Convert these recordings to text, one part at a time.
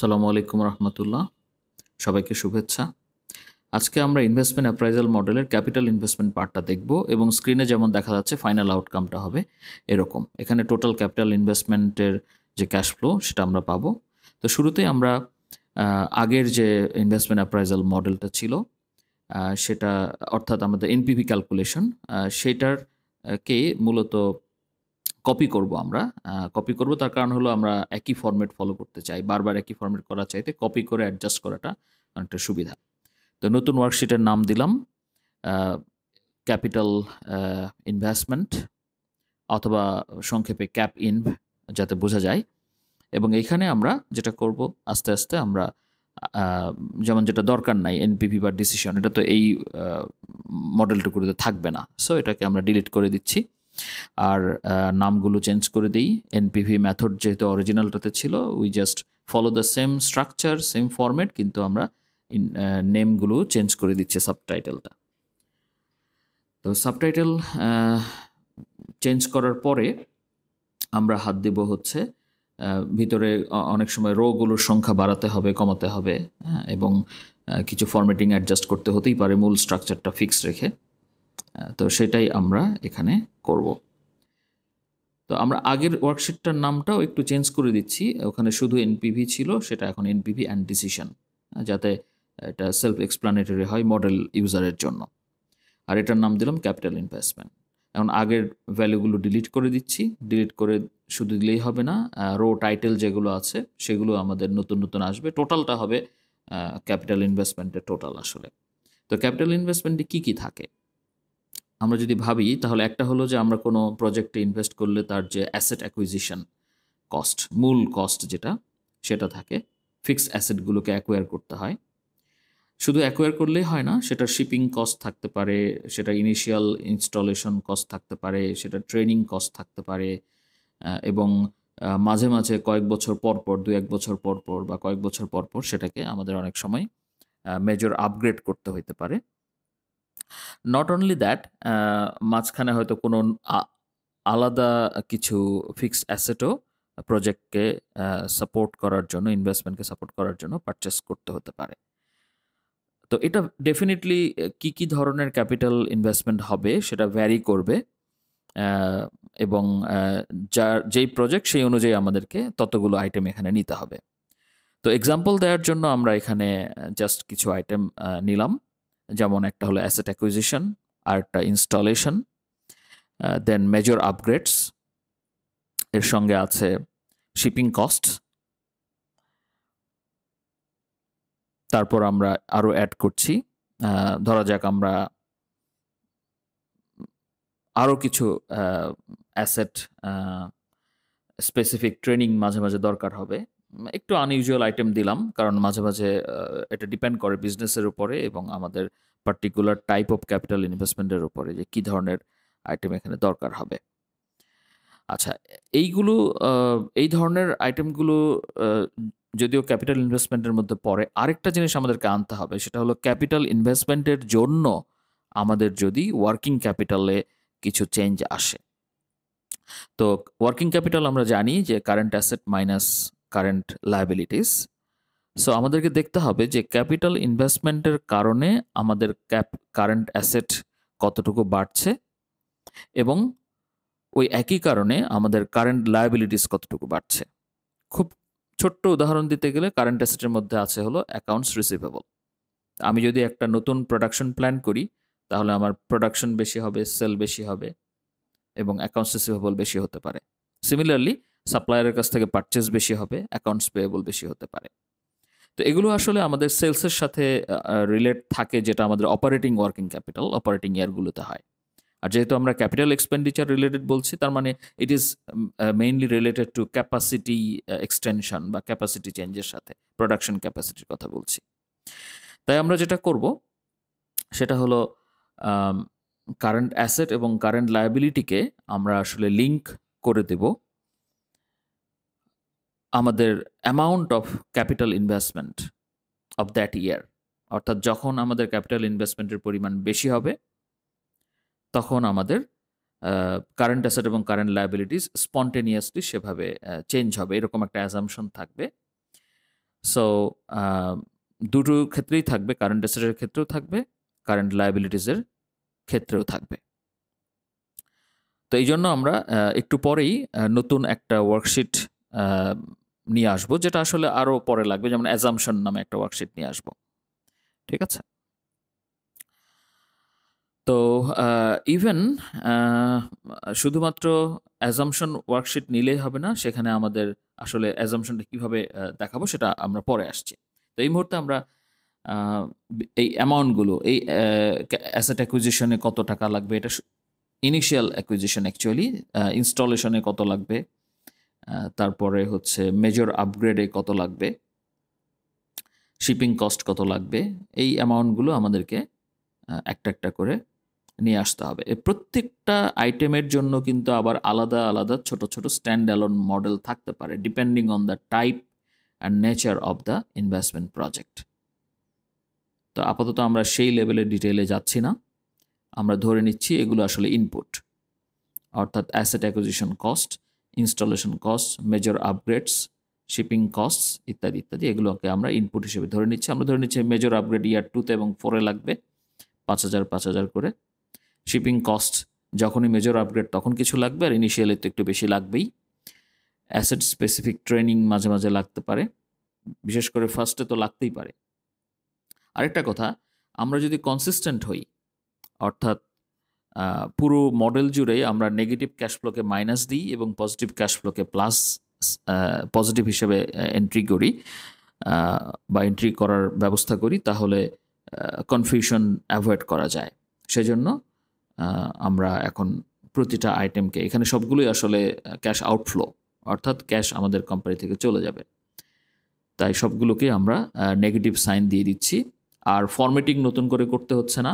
সালামু আলাইকুম রহমতুল্লাহ সবাইকে শুভেচ্ছা আজকে আমরা ইনভেস্টমেন্ট অ্যাপ্রাইজাল মডেলের ক্যাপিটাল ইনভেস্টমেন্ট পার্টটা দেখব এবং স্ক্রিনে যেমন দেখা যাচ্ছে ফাইনাল আউটকামটা হবে এরকম এখানে টোটাল ক্যাপিটাল ইনভেস্টমেন্টের যে ক্যাশ ফ্লো সেটা আমরা পাবো তো শুরুতে আমরা আগের যে ইনভেস্টমেন্ট অ্যাপ্রাইজাল মডেলটা ছিল সেটা অর্থাৎ আমাদের এনপিভি ক্যালকুলেশন সেটার কে মূলত কপি করব আমরা কপি করব তার কারণ হলো আমরা একই ফর্মেট ফলো করতে চাই বারবার একই ফর্মেট করা চাইতে কপি করে অ্যাডজাস্ট করাটা অনেকটা সুবিধা তো নতুন ওয়ার্কশিটের নাম দিলাম ক্যাপিটাল ইনভেস্টমেন্ট অথবা সংক্ষেপে ক্যাপ ইন যাতে বোঝা যায় এবং এইখানে আমরা যেটা করব আস্তে আস্তে আমরা যেমন যেটা দরকার নাই এনপিপি বা ডিসিশন এটা তো এই মডেলটুকুতে থাকবে না সো এটাকে আমরা ডিলিট করে দিচ্ছি আর নামগুলো চেঞ্জ করে দিই এনপিভি মেথড যেহেতু অরিজিনালটাতে ছিল we just follow the same structure same format কিন্তু আমরা নেমগুলো চেঞ্জ করে দিচ্ছে সাবটাইটেলটা তো সাবটাইটেল চেঞ্জ করার পরে আমরা হাত দেব হচ্ছে ভিতরে অনেক সময় রোগুলোর সংখ্যা বাড়াতে হবে কমাতে হবে হ্যাঁ, এবং কিছু ফরম্যাটিং অ্যাডজাস্ট করতে হতেই পারে মূল স্ট্রাকচারটা ফিক্স রেখে তো সেটাই আমরা এখানে করব তো আমরা আগের ওয়ার্কশিটটার নামটাও একটু চেঞ্জ করে দিচ্ছি ওখানে শুধু এনপিভি ছিল সেটা এখন এনপিভি অ্যান্ড ডিসিশন যাতে এটা সেলফ এক্সপ্লানেটরি হয় মডেল ইউজারের জন্য আর এটার নাম দিলাম ক্যাপিটাল ইনভেস্টমেন্ট এখন আগের ভ্যালুগুলো ডিলিট করে দিচ্ছি ডিলিট করে শুধু দিলেই হবে না রো টাইটেল যেগুলো আছে সেগুলো আমাদের নতুন নতুন আসবে টোটালটা হবে ক্যাপিটাল ইনভেস্টমেন্টের টোটাল আসলে তো ক্যাপিটাল ইনভেস্টমেন্টে কী কী থাকে আমরা যদি ভাবি তাহলে একটা হলো যে আমরা কোনো প্রজেক্টে ইনভেস্ট করলে তার যে অ্যাসেট অ্যাকুইজিশন কস্ট মূল কস্ট যেটা সেটা থাকে ফিক্সড অ্যাসেটগুলোকে অ্যাকোয়ার করতে হয় শুধু অ্যাকোয়ার করলেই হয় না সেটা শিপিং কস্ট থাকতে পারে সেটা ইনিশিয়াল ইনস্টলেশন কস্ট থাকতে পারে সেটা ট্রেনিং কস্ট থাকতে পারে এবং মাঝে মাঝে কয়েক বছর পর পর দু এক বছর পর পর বা কয়েক বছর পর পর সেটাকে আমাদের অনেক সময় মেজর আপগ্রেড করতে হইতে পারে নট অনলি দ্যাট মাঝখানে হয়তো কোনো আলাদা কিছু ফিক্সড অ্যাসেটও প্রজেক্টকে সাপোর্ট করার জন্য ইনভেস্টমেন্টকে সাপোর্ট করার জন্য পারচেস করতে হতে পারে তো এটা ডেফিনেটলি কি কি ধরনের ক্যাপিটাল ইনভেস্টমেন্ট হবে সেটা ভ্যারি করবে এবং যার যেই প্রজেক্ট সেই অনুযায়ী আমাদেরকে ততগুলো আইটেম এখানে নিতে হবে তো এক্সাম্পল দেওয়ার জন্য আমরা এখানে জাস্ট কিছু আইটেম নিলাম যেমন একটা হলো অ্যাসেট অ্যাকুইজিশন আর একটা ইনস্টলেশন দেন মেজর আপগ্রেডস এর সঙ্গে আছে শিপিং কস্ট তারপর আমরা আরও অ্যাড করছি ধরা যাক আমরা আরও কিছু অ্যাসেট স্পেসিফিক ট্রেনিং মাঝে মাঝে দরকার হবে একটু আনইউজুয়াল আইটেম দিলাম কারণ মাঝে মাঝে এটা ডিপেন্ড করে বিজনেসের উপরে এবং আমাদের পার্টিকুলার টাইপ অফ ক্যাপিটাল ইনভেস্টমেন্টের উপরে যে কী ধরনের আইটেম এখানে দরকার হবে আচ্ছা এইগুলো এই ধরনের আইটেমগুলো যদিও ক্যাপিটাল ইনভেস্টমেন্টের মধ্যে পড়ে আরেকটা জিনিস আমাদেরকে আনতে হবে সেটা হলো ক্যাপিটাল ইনভেস্টমেন্টের জন্য আমাদের যদি ওয়ার্কিং ক্যাপিটালে কিছু চেঞ্জ আসে তো ওয়ার্কিং ক্যাপিটাল আমরা জানি যে current asset minus current liabilities so আমাদেরকে দেখতে হবে যে ক্যাপিটাল ইনভেস্টমেন্টের কারণে আমাদের ক্যাপ কারেন্ট অ্যাসেট কতটুকু বাড়ছে এবং ওই একই কারণে আমাদের কারেন্ট লায়াবিলিটিস কতটুকু বাড়ছে খুব ছোট্ট উদাহরণ দিতে গেলে কারেন্ট অ্যাসেটের মধ্যে আছে হলো অ্যাকাউন্টস রিসিভেবল আমি যদি একটা নতুন প্রোডাকশন প্ল্যান করি তাহলে আমার প্রোডাকশন বেশি হবে সেল বেশি হবে এবং অ্যাকাউন্টস রিসিভেবল বেশি হতে পারে সিমিলারলি সাপ্লায়ারের কাছ থেকে পারচেস বেশি হবে অ্যাকাউন্টস পেয়েবল বেশি হতে পারে তো এগুলো আসলে আমাদের সেলসের সাথে রিলেট থাকে যেটা আমাদের অপারেটিং ওয়ার্কিং ক্যাপিটাল অপারেটিং ইয়ারগুলোতে হয় আর যেহেতু আমরা ক্যাপিটাল এক্সপেন্ডিচার রিলেটেড বলছি তার মানে it is mainly related to capacity extension বা ক্যাপাসিটি চেঞ্জের সাথে প্রোডাকশন ক্যাপাসিটির কথা বলছি তাই আমরা যেটা করব সেটা হলো কারেন্ট অ্যাসেট এবং কারেন্ট লায়াবিলিটিকে আমরা আসলে লিঙ্ক করে দেব আমাদের amount of capital investment of that year অর্থাৎ যখন আমাদের ক্যাপিটাল ইনভেস্টমেন্টের পরিমাণ বেশি হবে তখন আমাদের কারেন্ট অ্যাসেট এবং কারেন্ট লাইবিলিটিস স্পন্টেনিয়াসলি সেভাবে চেঞ্জ হবে এরকম একটা অ্যাজামশন থাকবে সো দুটো ক্ষেত্রেই থাকবে কারেন্ট অ্যাসেটের ক্ষেত্রেও থাকবে কারেন্ট লাইবিলিটিসের ক্ষেত্রেও থাকবে তো এই জন্য আমরা একটু পরেই নতুন একটা ওয়ার্কশিট নিয়ে আসব যেটা আসলে আরও পরে লাগবে যেমন অ্যাজামশন নামে একটা ওয়ার্কশিট নিয়ে আসব ঠিক আছে তো ইভেন শুধুমাত্র অ্যাজামশন ওয়ার্কশিট নিলেই হবে না সেখানে আমাদের আসলে অ্যাজামশনটা কীভাবে দেখাবো সেটা আমরা পরে আসছি তো এই মুহূর্তে আমরা এই অ্যামাউন্টগুলো এই অ্যাসেট অ্যাকুইজিশনে কত টাকা লাগবে এটা ইনিশিয়াল অ্যাকুইজিশন অ্যাকচুয়ালি ইনস্টলেশনে কত লাগবে তারপরে হচ্ছে মেজর আপগ্রেডে কত লাগবে শিপিং কস্ট কত লাগবে এই অ্যামাউন্টগুলো আমাদেরকে একটা একটা করে নিয়ে আসতে হবে প্রত্যেকটা আইটেমের জন্য কিন্তু আবার আলাদা আলাদা ছোট ছোট স্ট্যান্ড অ্যালোন মডেল থাকতে পারে depending on the type and nature of the investment project তো আপাতত আমরা সেই লেভেলের ডিটেলে যাচ্ছি না আমরা ধরে নিচ্ছি এগুলো আসলে ইনপুট অর্থাৎ asset acquisition cost installation cost major upgrades shipping costs ইত্যাদি ইত্যাদি এগুলোকে আমরা ইনপুট হিসেবে ধরে নিচ্ছি আমরা ধরে নিচ্ছি মেজর আপগ্রেড ইয়ার টুতে এবং ফোরে লাগবে পাঁচ হাজার পাঁচ হাজার করে শিপিং কস্ট যখনই মেজর আপগ্রেড তখন কিছু লাগবে আর ইনিশিয়ালি তো একটু বেশি লাগবেই অ্যাসেট স্পেসিফিক ট্রেনিং মাঝে মাঝে লাগতে পারে বিশেষ করে ফার্স্টে তো লাগতেই পারে আরেকটা কথা আমরা যদি কনসিস্টেন্ট হই অর্থাৎ পুরো মডেল জুড়ে আমরা নেগেটিভ ক্যাশ ফ্লোকে মাইনাস দিই এবং পজিটিভ ক্যাশ ফ্লোকে প্লাস পজিটিভ হিসেবে এন্ট্রি করি বা এন্ট্রি করার ব্যবস্থা করি তাহলে কনফিউশন অ্যাভয়েড করা যায় সেজন্য আমরা এখন প্রতিটা আইটেমকে এখানে সবগুলোই আসলে ক্যাশ আউটফ্লো অর্থাৎ ক্যাশ আমাদের কোম্পানি থেকে চলে যাবে তাই সবগুলোকে আমরা নেগেটিভ সাইন দিয়ে দিচ্ছি আর ফরম্যাটিং নতুন করে করতে হচ্ছে না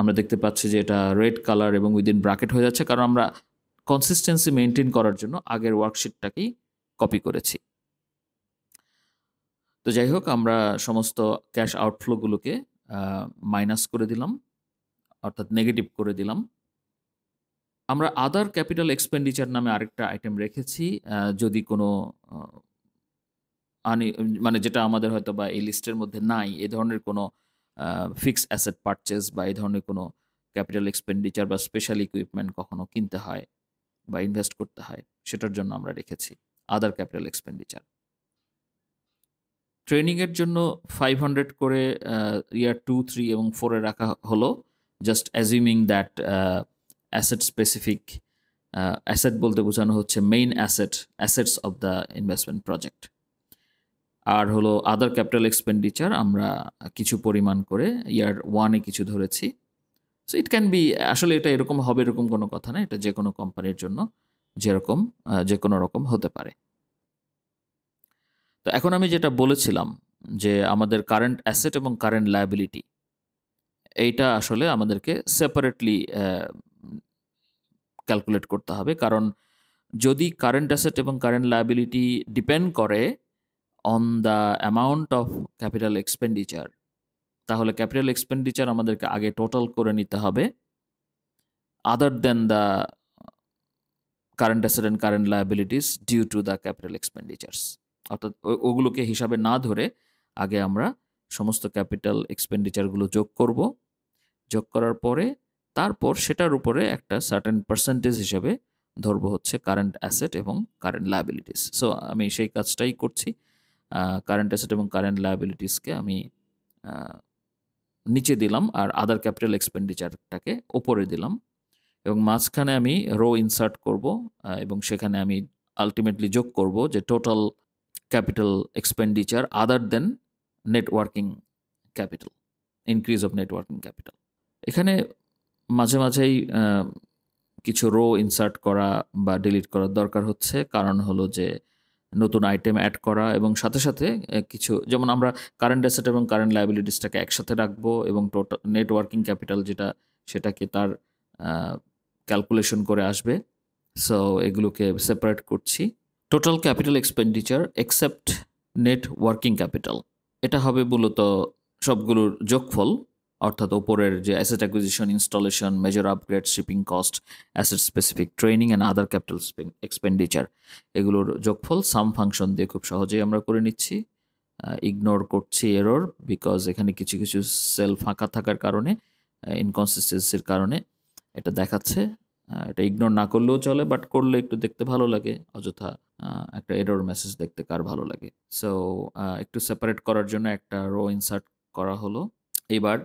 আমরা দেখতে পাচ্ছি যে এটা রেড কালার এবং উইদিন ব্রাকেট হয়ে যাচ্ছে কারণ আমরা কনসিস্টেন্সি মেনটেন করার জন্য আগের ওয়ার্কশিটটাকেই কপি করেছি তো যাই হোক আমরা সমস্ত ক্যাশ আউটফ্লোগুলোকে মাইনাস করে দিলাম অর্থাৎ নেগেটিভ করে দিলাম আমরা আদার ক্যাপিটাল এক্সপেন্ডিচার নামে আরেকটা আইটেম রেখেছি যদি কোনো আনি মানে যেটা আমাদের হয়তো বা এই লিস্টের মধ্যে নাই এ ধরনের কোনো ফিক্সড অ্যাসেট পারচেস বা এই ধরনের কোনো ক্যাপিটাল এক্সপেন্ডিচার বা স্পেশাল ইকুইপমেন্ট কখনো কিনতে হয় বা ইনভেস্ট করতে হয় সেটার জন্য আমরা রেখেছি আদার ক্যাপিটাল এক্সপেন্ডিচার ট্রেনিংয়ের জন্য ফাইভ হান্ড্রেড করে ইয়ার টু থ্রি এবং ফোরে রাখা হলো just assuming that asset specific asset বলতে বোঝানো হচ্ছে main asset assets of the investment project আর হলো আদার ক্যাপিটাল এক্সপেন্ডিচার আমরা কিছু পরিমাণ করে ইয়ার ওয়ানে কিছু ধরেছি সো ইট ক্যান বি আসলে এটা এরকম হবে এরকম কোনো কথা না এটা যে কোনো কোম্পানির জন্য যেরকম যে কোনো রকম হতে পারে তো এখন আমি যেটা বলেছিলাম যে আমাদের কারেন্ট অ্যাসেট এবং কারেন্ট লায়াবিলিটি এইটা আসলে আমাদেরকে সেপারেটলি ক্যালকুলেট করতে হবে কারণ যদি কারেন্ট অ্যাসেট এবং কারেন্ট লায়াবিলিটি ডিপেন্ড করে on the amount of capital expenditure তাহলে ক্যাপিটাল এক্সপেন্ডিচার আমাদেরকে আগে টোটাল করে নিতে হবে other than the current asset and current liabilities due to the capital expenditures অর্থাৎ ওগুলোকে হিসাবে না ধরে আগে আমরা সমস্ত ক্যাপিটাল এক্সপেন্ডিচারগুলো যোগ করব যোগ করার পরে তারপর সেটার উপরে একটা সার্টেন পার্সেন্টেজ হিসাবে ধরবো হচ্ছে কারেন্ট অ্যাসেট এবং কারেন্ট লায়াবিলিটিস সো আমি সেই কাজটাই করছি কারেন্ট অ্যাসেট এবং কারেন্ট লায়াবিলিটিসকে আমি নিচে দিলাম আর আদার ক্যাপিটাল এক্সপেন্ডিচারটাকে ওপরে দিলাম এবং মাঝখানে আমি রো ইনসার্ট করব এবং সেখানে আমি আলটিমেটলি যোগ করব যে total capital expenditure other than net working capital increase of net working capital এখানে মাঝে মাঝেই কিছু রো ইনসার্ট করা বা ডিলিট করার দরকার হচ্ছে কারণ হলো যে নতুন আইটেম অ্যাড করা এবং সাথে সাথে কিছু যেমন আমরা কারেন্ট অ্যাসেট এবং কারেন্ট লাইবিলিটিসটাকে একসাথে রাখবো এবং টোটাল নেটওয়ার্কিং ক্যাপিটাল যেটা সেটাকে তার ক্যালকুলেশন করে আসবে সো এগুলোকে সেপারেট করছি total capital expenditure except net working capital এটা হবে মূলত সবগুলোর যোগফল অর্থাৎ ওপরের যে asset acquisition installation major upgrade shipping cost asset specific training and other capital expenditure এগুলোর যোগফল সাম ফাংশন দিয়ে খুব সহজেই আমরা করে নিচ্ছি ইগনোর করছি এরর বিকজ এখানে কিছু কিছু সেল ফাঁকা থাকার কারণে ইনকনসিস্টেন্সির কারণে এটা দেখাচ্ছে এটা ইগনোর না করলেও চলে বাট করলে একটু দেখতে ভালো লাগে অযথা একটা এরর মেসেজ দেখতে কার ভালো লাগে সো একটু সেপারেট করার জন্য একটা রো ইনসার্ট করা হলো এবার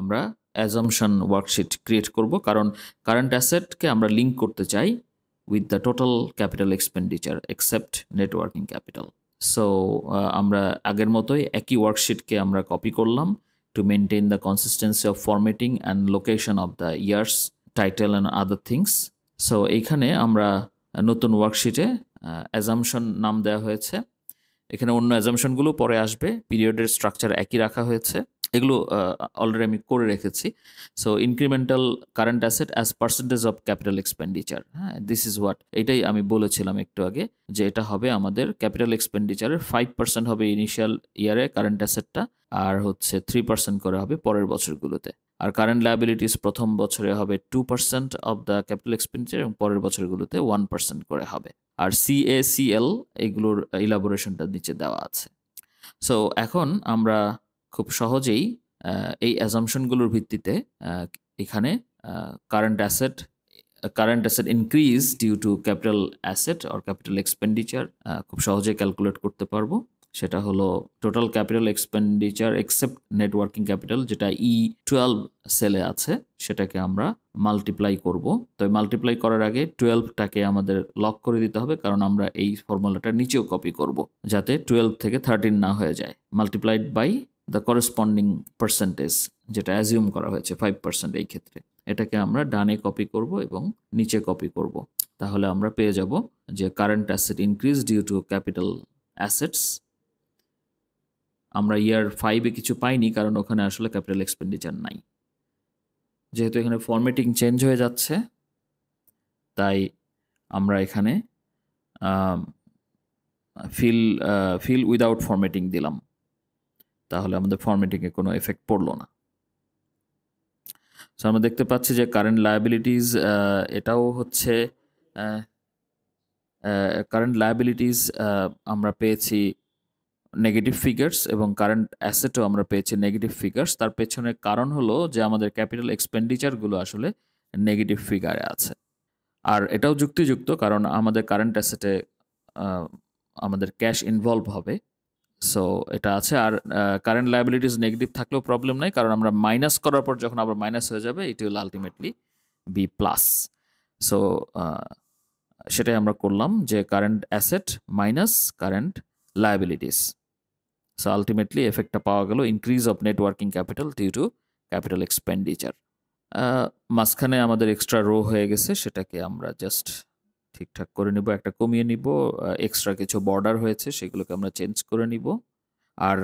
আমরা অ্যাজামশন ওয়ার্কশিট ক্রিয়েট করব কারণ কারেন্ট অ্যাসেটকে আমরা লিঙ্ক করতে চাই with the total capital expenditure except net working capital so আমরা আগের মতোই একই ওয়ার্কশিটকে আমরা কপি করলাম to maintain the consistency of formatting and location of the years title and other things so এইখানে আমরা নতুন ওয়ার্কশিটে অ্যাজামশন নাম দেওয়া হয়েছে এখানে অন্য অ্যাজামশনগুলো পরে আসবে পিরিয়ডের স্ট্রাকচার একই রাখা হয়েছে এগুলো অলরেডি আমি করে রেখেছি so incremental current asset as percentage of capital expenditure হ্যাঁ দিস ইজ হোয়াট এটাই আমি বলেছিলাম একটু আগে যে এটা হবে আমাদের ক্যাপিটাল এক্সপেন্ডিচারের ফাইভ পার্সেন্ট হবে ইনিশিয়াল ইয়ারে কারেন্ট অ্যাসেটটা আর হচ্ছে থ্রি পার্সেন্ট করে হবে পরের বছরগুলোতে আর কারেন্ট লাইবিলিটিস প্রথম বছরে হবে two percent of the capital expenditure এবং পরের বছরগুলোতে ওয়ান পার্সেন্ট করে হবে আর সিএসিএল এগুলোর ইলাবোরেশনটা নিচে দেওয়া আছে সো এখন আমরা খুব সহজেই এই অ্যাজামশনগুলোর ভিত্তিতে এখানে current asset current asset increase due to capital asset or capital expenditure খুব সহজে ক্যালকুলেট করতে পারবো সেটা হলো total capital expenditure except net working capital যেটা ই টুয়েলভ সেলে আছে সেটাকে আমরা মাল্টিপ্লাই করব তো মাল্টিপ্লাই করার আগে টুয়েলভটাকে আমাদের লক করে দিতে হবে কারণ আমরা এই ফর্মুলাটা নিচেও কপি করব যাতে টুয়েলভ থেকে থার্টিন না হয়ে যায় multiplied by the corresponding percentage যেটা অ্যাজিউম করা হয়েছে ফাইভ পার্সেন্ট এই ক্ষেত্রে এটাকে আমরা ডানে কপি করব এবং নিচে কপি করব তাহলে আমরা পেয়ে যাব যে current asset increase due to capital assets আমরা ইয়ার ফাইভে কিছু পাইনি কারণ ওখানে আসলে ক্যাপিটাল এক্সপেন্ডিচার নাই যেহেতু এখানে ফরম্যাটিং চেঞ্জ হয়ে যাচ্ছে তাই আমরা এখানে ফিল ফিল উইদাউট ফরম্যাটিং দিলাম তাহলে আমাদের ফর্মেটিংয়ে কোনো এফেক্ট পড়লো না সো আমরা দেখতে পাচ্ছি যে কারেন্ট লায়াবিলিটিস এটাও হচ্ছে কারেন্ট লায়াবিলিটিস আমরা পেয়েছি নেগেটিভ ফিগার্স এবং কারেন্ট অ্যাসেটও আমরা পেয়েছি নেগেটিভ ফিগার্স তার পেছনে কারণ হলো যে আমাদের ক্যাপিটাল এক্সপেন্ডিচারগুলো আসলে নেগেটিভ ফিগারে আছে আর এটাও যুক্তিযুক্ত কারণ আমাদের কারেন্ট অ্যাসেটে আমাদের ক্যাশ ইনভলভ হবে সো এটা আছে আর কারেন্ট লাইবিলিটিস নেগেটিভ থাকলেও প্রবলেম নাই কারণ আমরা মাইনাস করার পর যখন আবার মাইনাস হয়ে যাবে it will ultimately be plus so সেটাই আমরা করলাম যে current asset minus current liabilities so ultimately এফেক্টটা পাওয়া গেল increase of net working capital due to capital expenditure মাঝখানে আমাদের এক্সট্রা রো হয়ে গেছে সেটাকে আমরা জাস্ট ঠিকঠাক করে নিব একটা কমিয়ে নিব এক্সট্রা কিছু বর্ডার হয়েছে সেগুলোকে আমরা চেঞ্জ করে নিব আর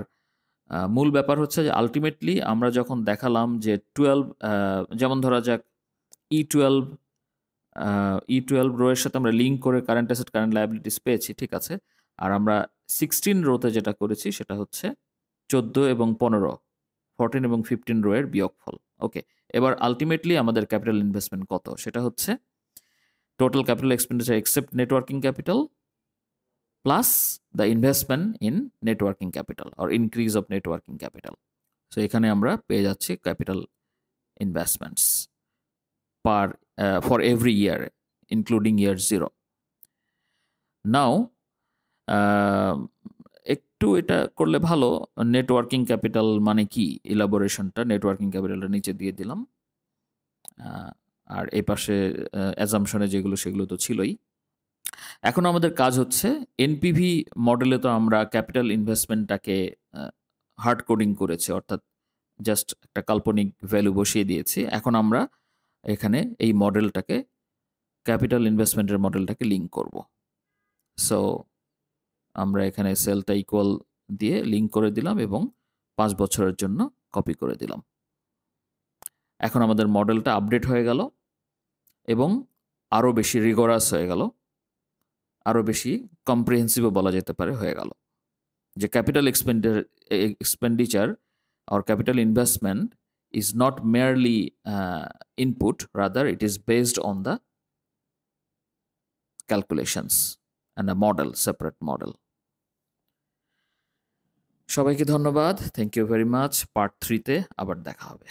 মূল ব্যাপার হচ্ছে যে আলটিমেটলি আমরা যখন দেখালাম যে টুয়েলভ যেমন ধরা যাক ই টুয়েলভ ই টুয়েলভ রোয়ের সাথে আমরা লিঙ্ক করে কারেন্ট অ্যাসেট কারেন্ট লাইবিলিটিস পেয়েছি ঠিক আছে আর আমরা সিক্সটিন রোতে যেটা করেছি সেটা হচ্ছে চোদ্দো এবং পনেরো ফোরটিন এবং ফিফটিন রোয়ের বিয়োগফল ওকে এবার আলটিমেটলি আমাদের ক্যাপিটাল ইনভেস্টমেন্ট কত সেটা হচ্ছে total capital expenditure except networking capital plus the investment in networking capital or increase of networking capital so এখানে আমরা পেয়ে যাচ্ছি per uh, for every year including year year now uh, একটু এটা করলে ভালো নেটওয়ার্কিং ক্যাপিটাল মানে কি ইলাবোরেশনটা নেটওয়ার্কিং ক্যাপিটালটা নিচে দিয়ে দিলাম আর এই পাশে অ্যাজামশনে যেগুলো সেগুলো তো ছিলই এখন আমাদের কাজ হচ্ছে এনপিভি মডেলে তো আমরা ক্যাপিটাল ইনভেস্টমেন্টটাকে হার্ড কোডিং করেছি অর্থাৎ জাস্ট একটা কাল্পনিক ভ্যালু বসিয়ে দিয়েছি এখন আমরা এখানে এই মডেলটাকে ক্যাপিটাল ইনভেস্টমেন্টের মডেলটাকে লিঙ্ক করব সো আমরা এখানে সেলটা ইকুয়াল দিয়ে লিঙ্ক করে দিলাম এবং পাঁচ বছরের জন্য কপি করে দিলাম এখন আমাদের মডেলটা আপডেট হয়ে গেল এবং আরও বেশি রিগোরাস হয়ে গেল আরও বেশি কম্প্রিহেন্সিভও বলা যেতে পারে হয়ে গেল যে ক্যাপিটাল এক্সপেন্ডার এক্সপেন্ডিচার আর capital investment is not merely input rather it is based on the calculations and a model separate model সবাইকে ধন্যবাদ thank you very much part থ্রিতে আবার দেখা হবে